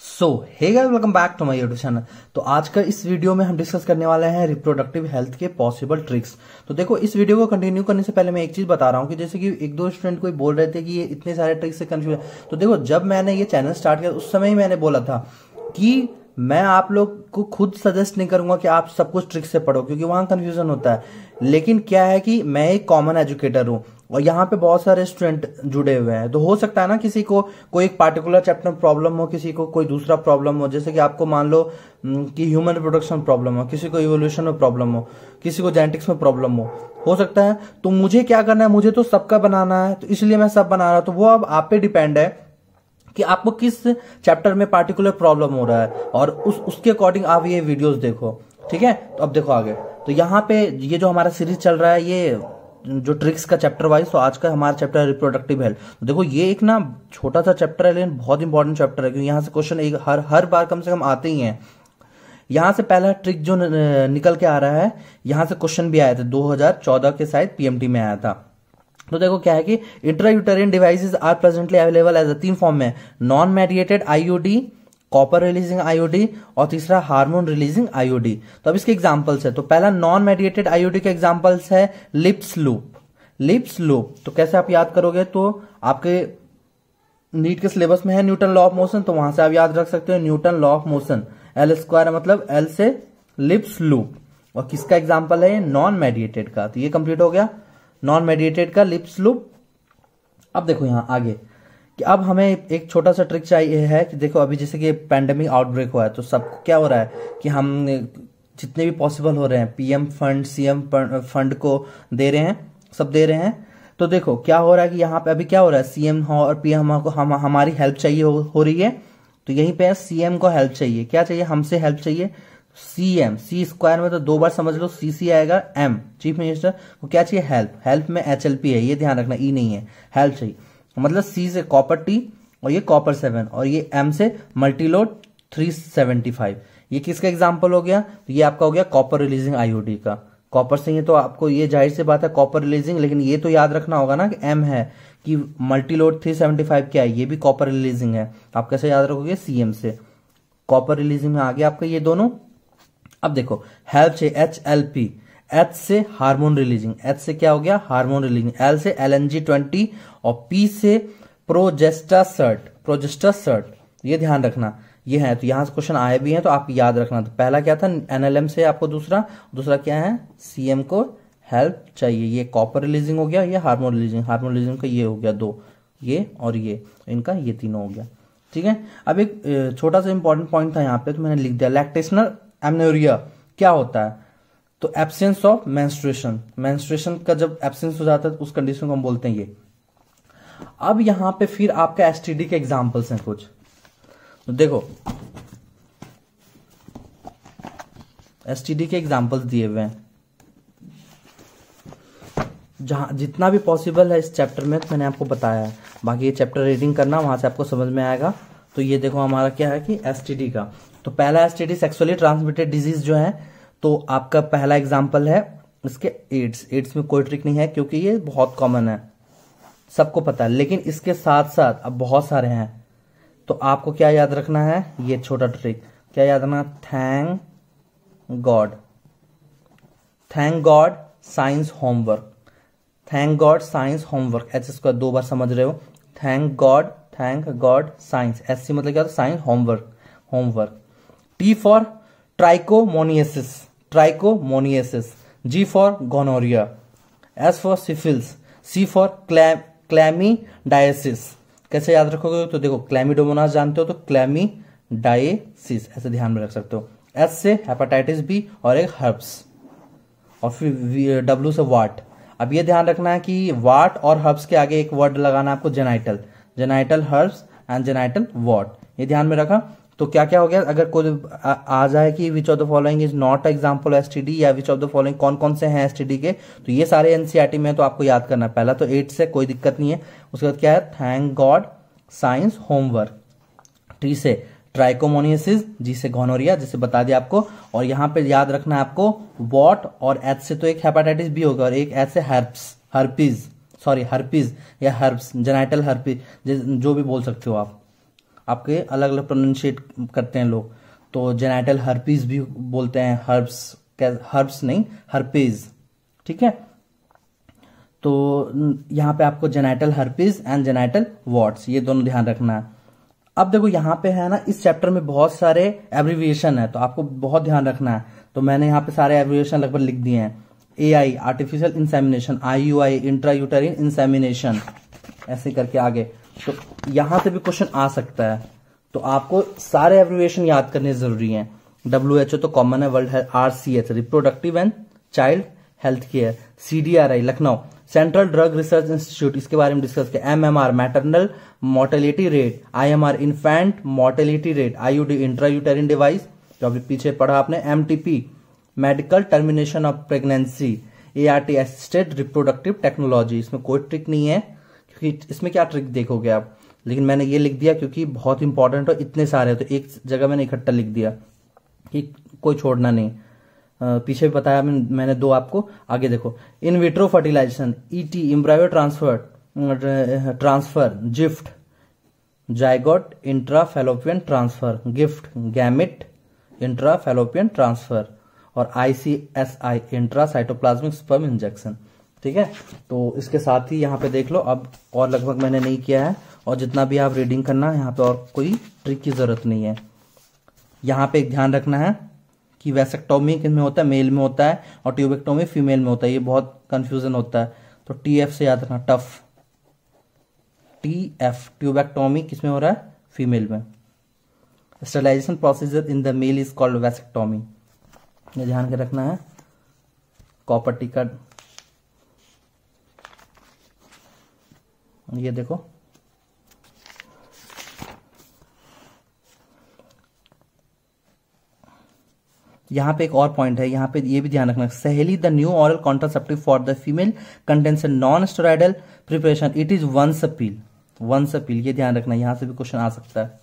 so hey guys welcome back to my YouTube channel तो आज का इस वीडियो में हम डिस्कस करने वाले हैं रिप्रोडक्टिव हेल्थ के पॉसिबल ट्रिक्स तो देखो इस वीडियो को कंटिन्यू करने से पहले मैं एक चीज बता रहा हूँ कि जैसे कि एक दो स्टूडेंट कोई बोल रहे थे कि ये इतने सारे ट्रिक्स से कंफ्यूज तो देखो जब मैंने ये चैनल स्टार्ट किया उस समय ही मैंने बोला था कि मैं आप लोग को खुद सजेस्ट नहीं करूंगा कि आप सब कुछ ट्रिक्स से पढ़ो क्योंकि वहां कंफ्यूजन होता है लेकिन क्या है कि मैं एक कॉमन एजुकेटर हूँ और यहाँ पे बहुत सारे स्टूडेंट जुड़े हुए हैं तो हो सकता है ना किसी को कोई एक पार्टिकुलर चैप्टर प्रॉब्लम हो किसी को कोई दूसरा प्रॉब्लम हो जैसे कि आपको मान लो हम्म, कि ह्यूमन रिप्रोडक्शन प्रॉब्लम हो किसी को इवोल्यूशन में प्रॉब्लम हो किसी को जेनेटिक्स में प्रॉब्लम हो हो सकता है तो मुझे क्या करना है मुझे तो सबका बनाना है तो इसलिए मैं सब बना रहा हूँ तो वो अब आप पे डिपेंड है कि आपको किस चैप्टर में पार्टिकुलर प्रॉब्लम हो रहा है और उस उसके अकॉर्डिंग आप ये वीडियोस देखो ठीक है तो अब देखो आगे तो यहाँ पे ये जो हमारा सीरीज चल रहा है ये जो ट्रिक्स का चैप्टर वाइज तो आज का हमारा चैप्टर है रिप्रोडक्टिव तो हेल्थ देखो ये एक ना छोटा सा चैप्टर है लेकिन बहुत इंपॉर्टेंट चैप्टर है क्योंकि यहाँ से क्वेश्चन एक हर हर बार कम से कम आते ही हैं यहाँ से पहला ट्रिक जो निकल के आ रहा है यहाँ से क्वेश्चन भी आया था दो के शायद पीएमटी में आया था तो देखो क्या है कि intra uterine devices are presently available as a तीन फॉर्म में non medicated IUD copper releasing IOD और तीसरा हार्मोन रिलीजिंग आईओडी तो अब इसके एग्जांपल्स है तो पहला नॉन मेडिएटेड आईओडी के एग्जांपल्स है लिप्स लूप लिप्स लूप तो कैसे आप याद करोगे तो आपके नीट के सिलेबस में है न्यूटन लॉ ऑफ मोशन तो वहां से आप याद रख सकते हो Newton law of motion L square मतलब एल से लिप्स लूप और किसका एग्जाम्पल है नॉन मेडिएटेड का तो ये कंप्लीट हो गया नॉन मेडिएटेड का लिप्स लूप अब देखो यहां आगे कि अब हमें एक छोटा सा ट्रिक चाहिए है कि देखो अभी जैसे कि पैंडेमिक आउटब्रेक हुआ है तो सबको क्या हो रहा है कि हम जितने भी पॉसिबल हो रहे हैं पीएम फंड सीएम फंड को दे रहे हैं सब दे रहे हैं तो देखो क्या हो रहा है कि यहाँ पे अभी क्या हो रहा है सीएम हो और पीएम को हम हमारी हेल्प चाहिए हो, हो रही है तो यहीं पे सीएम को हेल्प चाहिए क्या चाहिए हमसे हेल्प चाहिए सीएम सी स्क्वायर में तो दो बार समझ लो सी सी आएगा एम चीफ मिनिस्टर को क्या चाहिए हेल्प हेल्प में एच है ये ध्यान रखना ई e नहीं है हेल्प चाहिए मतलब सी से कॉपर टी और ये कॉपर सेवन और ये एम से मल्टीलोड थ्री सेवेंटी फाइव ये किसका एग्जाम्पल हो गया तो ये आपका हो गया कॉपर रिलीजिंग आईओडी का कॉपर से ये तो आपको ये जाहिर सी बात है कॉपर रिलीजिंग लेकिन ये तो याद रखना होगा ना कि एम है कि मल्टीलोड थ्री फाइव क्या है ये भी कॉपर रिलीजिंग है आप कैसे याद रखोगे सीएम से कॉपर रिलीजिंग में आ गया आपका ये दोनों अब देखो हेल्प से एच एल पी एच से हार्मोन रिलीजिंग एच से क्या हो गया हार्मोन रिलीजिंग एल से एल एन जी ट्वेंटी और पी से प्रोजेस्टा सर्ट प्रोजेस्टा सर्ट ये ध्यान रखना ये है तो यहां से क्वेश्चन आए भी हैं तो आप याद रखना तो पहला क्या था एनएलएम से आपको दूसरा दूसरा क्या है सीएम को हेल्प चाहिए ये कॉपर रिलीजिंग हो गया ये हार्मोन रिलीजिंग हार्मोन रिलीजिंग का ये हो गया दो ये और ये इनका ये तीनों हो गया ठीक है अब एक छोटा सा इंपॉर्टेंट पॉइंट था यहाँ पे तो मैंने लिख दिया लैक्टेशनल एमनोरिया क्या होता है तो एब्सेंस ऑफ मैंस्ट्रेशन मैंस्ट्रेशन का जब एब्सेंस हो जाता है तो उस कंडीशन को हम बोलते हैं ये अब यहां पे फिर आपका एस के एग्जाम्पल्स हैं कुछ तो देखो एस के एग्जाम्पल्स दिए हुए हैं जहां जितना भी पॉसिबल है इस चैप्टर में तो मैंने आपको बताया है बाकी ये चैप्टर रीडिंग करना वहां से आपको समझ में आएगा तो ये देखो हमारा क्या है कि एस का तो पहला एस सेक्सुअली ट्रांसमिटेड डिजीज जो है तो आपका पहला एग्जाम्पल है इसके एड्स एड्स में कोई ट्रिक नहीं है क्योंकि ये बहुत कॉमन है सबको पता है लेकिन इसके साथ साथ अब बहुत सारे हैं तो आपको क्या याद रखना है ये छोटा ट्रिक क्या याद रखना thank God thank God science homework thank God science homework H इसको दो बार समझ रहे हो thank God thank God science S C मतलब क्या होता है science homework homework T for trichomoniasis trichomoniasis G for gonorrhoea S for syphilis C for clam clammy कैसे याद रखोगे तो देखो क्लैमिडोमोनास जानते हो तो क्लैमी ऐसे ध्यान में रख सकते हो एस से हेपाटाइटिस बी और एक हर्ब्स और फिर डब्ल्यू से वाट अब ये ध्यान रखना है कि वाट और हर्ब्स के आगे एक वर्ड लगाना है आपको genital genital herbs and genital wart ये ध्यान में रखा तो क्या क्या हो गया अगर कोई आ, जाए कि which of the following is not examples या विच ऑफ द फॉलोइंग कौन कौन से हैं एस के तो ये सारे एनसीआरटी e में तो आपको याद करना है पहला तो एट से कोई दिक्कत नहीं है उसके बाद क्या है thank God science homework T से ट्राइकोमोनियसिस जी से घोनोरिया जिसे बता दिया आपको और यहाँ पे याद रखना है आपको वॉट और एच से तो एक हेपाटाइटिस भी होगा और एक एच से हर्प्स हर्पीज सॉरी हर्पीज या हर्ब्स जेनाइटल हर्पीज जो भी बोल सकते हो आप आपके अलग अलग प्रोनाशिएट करते हैं लोग तो जेनाइटल हर्पीज भी बोलते हैं हर्ब्स हर्ब्स नहीं हर्पीज ठीक है तो यहाँ पे आपको genital herpes and genital warts ये दोनों ध्यान रखना है अब देखो यहाँ पे है ना इस चैप्टर में बहुत सारे एब्रीविएशन है तो आपको बहुत ध्यान रखना है तो मैंने यहाँ पे सारे एब्रीविएशन लगभग लिख दिए हैं A I artificial insemination I U I intra uterine insemination ऐसे करके आगे तो यहां से भी क्वेश्चन आ सकता है तो आपको सारे एब्रिविएशन याद करने जरूरी तो है डब्ल्यू एच ओ तो कॉमन है world R C H reproductive and child health care CDRI Lucknow central drug research institute इसके बारे में डिस्कस किया MMR maternal mortality rate I M R infant mortality rate IUD intrauterine device जो अभी पीछे पढ़ा आपने MTP medical termination of pregnancy ART assisted reproductive technology इसमें कोई ट्रिक नहीं है क्योंकि इसमें क्या ट्रिक देखोगे आप लेकिन मैंने ये लिख दिया क्योंकि बहुत इंपॉर्टेंट और इतने सारे हैं तो एक जगह मैंने इकट्ठा लिख दिया कि कोई छोड़ना नहीं पीछे भी बताया मैंने दो आपको आगे देखो in vitro fertilisation ET embryo transfer transfer ZIFT zygote intra fallopian transfer GIFT gamete intra fallopian transfer और ICSI intra cytoplasmic sperm injection ठीक है तो इसके साथ ही यहाँ पे देख लो अब और लगभग मैंने नहीं किया है और जितना भी आप रीडिंग करना है यहाँ पे और कोई ट्रिक की ज़रूरत नहीं है यहाँ पे एक ध्यान रखना है कि वैसेक्टोमी किन में होता है मेल में होता है और ट्यूबेक्टोमी फीमेल में होता है ये बहुत कंफ्यूजन होता है तो टी एफ से याद रखना टफ टी एफ ट्यूबेक्टोमी किसमें हो रहा है फीमेल में sterilisation procedure in the male is called vasectomy ये ध्यान के रखना है कॉपर टिकट ये देखो यहाँ पे एक और पॉइंट है यहाँ पे ये भी ध्यान रखना Saheli the new oral contraceptive for the female a non steroidal preparation it is once appeal once appeal ये ध्यान रखना यहां से भी क्वेश्चन आ सकता है